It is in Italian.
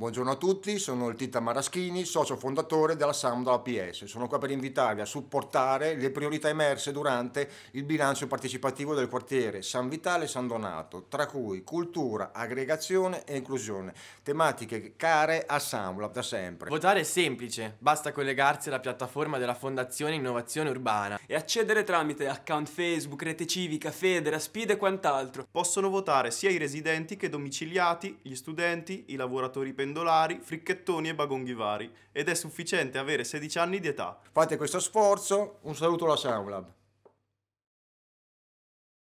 Buongiorno a tutti, sono il Tita Maraschini, socio fondatore della Sound APS. Sono qua per invitarvi a supportare le priorità emerse durante il bilancio partecipativo del quartiere San Vitale e San Donato, tra cui cultura, aggregazione e inclusione, tematiche care a Sound da sempre. Votare è semplice, basta collegarsi alla piattaforma della Fondazione Innovazione Urbana e accedere tramite account Facebook, rete civica, Federa, Speed e quant'altro. Possono votare sia i residenti che i domiciliati, gli studenti, i lavoratori pensionati pendolari, fricchettoni e bagonghi vari ed è sufficiente avere 16 anni di età. Fate questo sforzo, un saluto alla Soundlab.